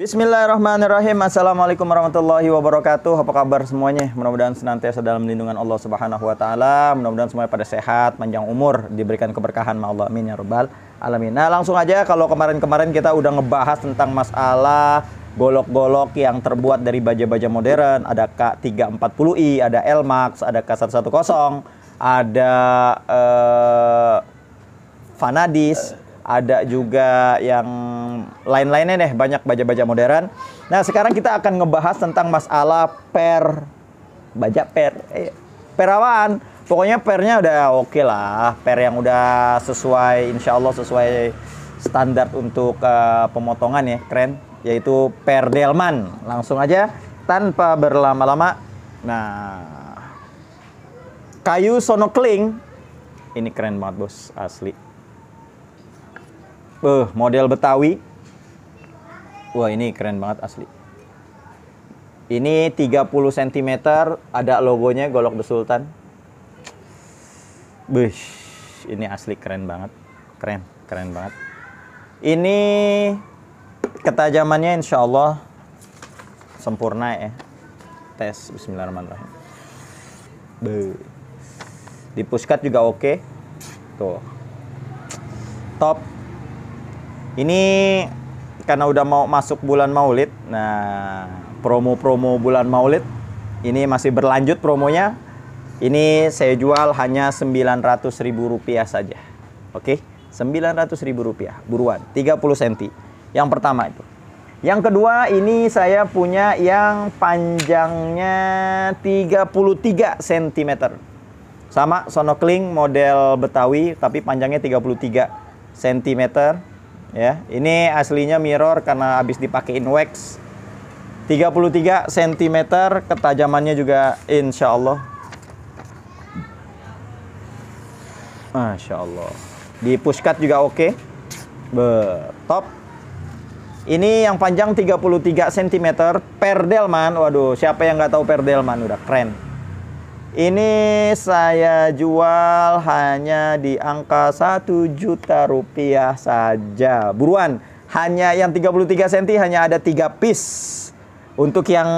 Bismillahirrahmanirrahim. Assalamualaikum warahmatullahi wabarakatuh. Apa kabar semuanya? Mudah-mudahan senantiasa dalam lindungan Allah Subhanahu wa taala. Mudah-mudahan semuanya pada sehat, panjang umur, diberikan keberkahan sama Allah. Amin ya rabbal alamin. Nah, langsung aja kalau kemarin-kemarin kita udah ngebahas tentang masalah golok-golok yang terbuat dari baja-baja modern, ada K340i, ada Lmax, ada K110, ada uh, Vanadis, ada juga yang lain-lainnya deh banyak baja-baja modern. Nah sekarang kita akan ngebahas tentang masalah per baja per eh, perawan. Pokoknya pernya udah oke okay lah, per yang udah sesuai insya Allah sesuai standar untuk uh, pemotongan ya keren. Yaitu per Delman. Langsung aja tanpa berlama-lama. Nah kayu sonokling ini keren banget bos asli. Uh, model Betawi Wah ini keren banget asli. Ini 30 cm ada logonya Golok The Sultan. Bush, ini asli keren banget. Keren, keren banget. Ini ketajamannya insya Allah sempurna ya. Tes Bismillahirrahmanirrahim. Be. Di puskat juga oke. Tuh. Top. Ini karena udah mau masuk bulan Maulid. Nah, promo-promo bulan Maulid ini masih berlanjut promonya. Ini saya jual hanya Rp900.000 saja. Oke, Rp900.000 buruan, 30 cm. Yang pertama itu. Yang kedua ini saya punya yang panjangnya 33 cm. Sama sonokling model Betawi tapi panjangnya 33 cm ya ini aslinya mirror karena habis dipakein wax 33 cm ketajamannya juga insya Allah Masya Allah di pushcut juga oke okay. betop ini yang panjang 33 cm per delman. waduh siapa yang nggak tahu delman udah keren ini saya jual hanya di angka 1 juta rupiah saja. Buruan, hanya yang 33 cm hanya ada 3 piece. Untuk yang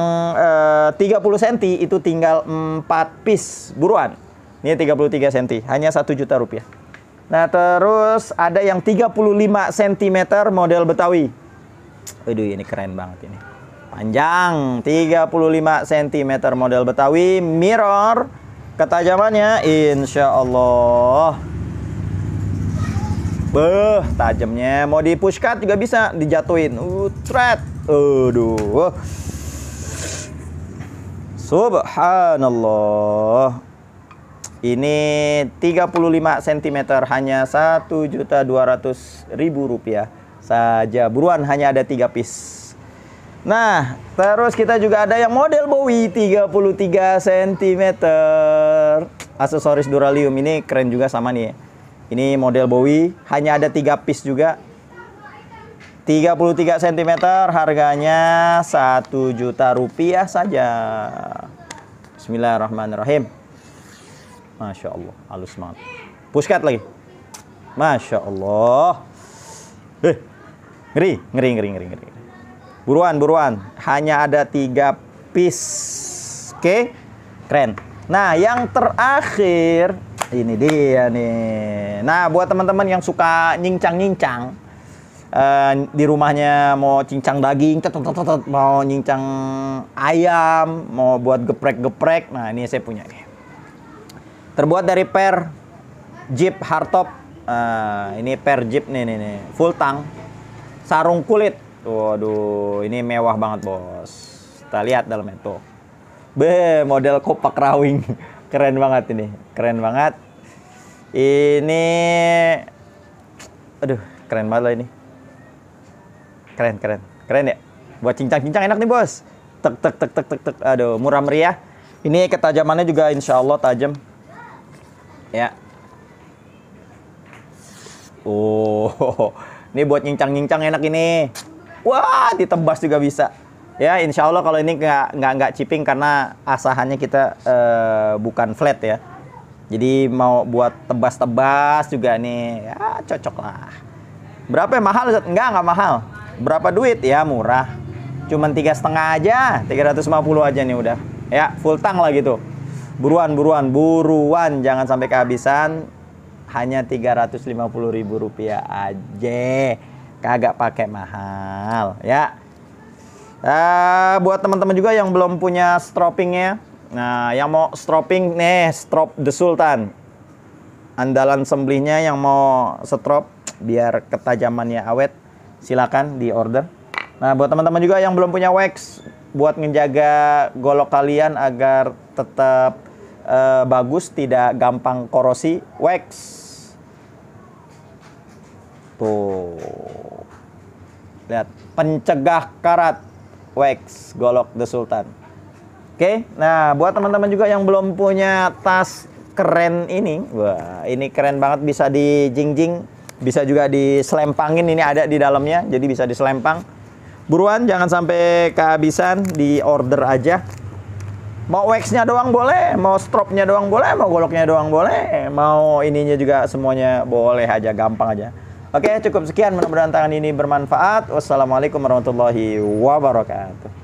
eh, 30 cm itu tinggal 4 piece. Buruan. Ini 33 cm, hanya 1 juta rupiah. Nah, terus ada yang 35 cm model Betawi. Aduh, ini keren banget ini. Panjang 35 cm model Betawi mirror ketajamannya insya Allah Beh, tajamnya mau di push cut juga bisa dijatuhin. Utret. Uh, Aduh. Subhanallah. Ini 35 cm hanya ratus ribu rupiah saja. Buruan hanya ada 3 piece. Nah, terus kita juga ada yang model Bowie 33 cm. Aksesoris Duralium ini keren juga sama nih. Ini model Bowie, hanya ada 3 piece juga. 33 cm harganya 1 juta rupiah saja. Bismillahirrahmanirrahim. Masya Allah, halus banget. Pusket lagi. Masya Allah. Eh, ngeri, ngeri, ngeri, ngeri, ngeri. Buruan, buruan. Hanya ada tiga piece. Oke, keren. Nah, yang terakhir ini dia nih. Nah, buat teman-teman yang suka nyincang-nyincang, Uh, di rumahnya mau cincang daging, tetot, tetot, mau nyincang ayam, mau buat geprek-geprek. Nah, ini saya punya nih. Terbuat dari per jeep hardtop. Uh, ini per jeep nih nih nih, full tang. Sarung kulit Waduh, ini mewah banget bos. Kita lihat dalam tuh. Be, model kopak rawing. Keren banget ini, keren banget. Ini, aduh, keren banget lah ini. Keren, keren, keren ya. Buat cincang-cincang enak nih bos. Tek, tek, tek, tek, tek, tek. Aduh, murah meriah. Ini ketajamannya juga insya Allah tajam. Ya. Oh, ini buat cincang cincang enak ini. Wah, ditebas juga bisa. Ya, insya Allah kalau ini nggak nggak nggak chipping karena asahannya kita uh, bukan flat ya. Jadi mau buat tebas-tebas juga nih, ya cocok lah. Berapa ya mahal? Enggak, nggak mahal. Berapa duit? Ya murah. Cuman tiga setengah aja, 350 aja nih udah. Ya, full tang lah gitu. Buruan, buruan, buruan. Jangan sampai kehabisan. Hanya 350 ribu rupiah aja kagak pakai mahal ya uh, buat teman-teman juga yang belum punya stroppingnya nah yang mau stropping nih strop the sultan andalan sembelihnya yang mau strop biar ketajamannya awet silakan di order nah buat teman-teman juga yang belum punya wax buat menjaga golok kalian agar tetap uh, bagus tidak gampang korosi wax tuh Lihat, pencegah karat wax golok The Sultan. Oke, nah buat teman-teman juga yang belum punya tas keren ini, wah ini keren banget bisa di dijingjing, bisa juga diselempangin ini ada di dalamnya, jadi bisa diselempang. Buruan jangan sampai kehabisan, di order aja. Mau waxnya doang boleh, mau stropnya doang boleh, mau goloknya doang boleh, mau ininya juga semuanya boleh aja, gampang aja. Oke, cukup sekian. Mudah-mudahan tangan ini bermanfaat. Wassalamualaikum warahmatullahi wabarakatuh.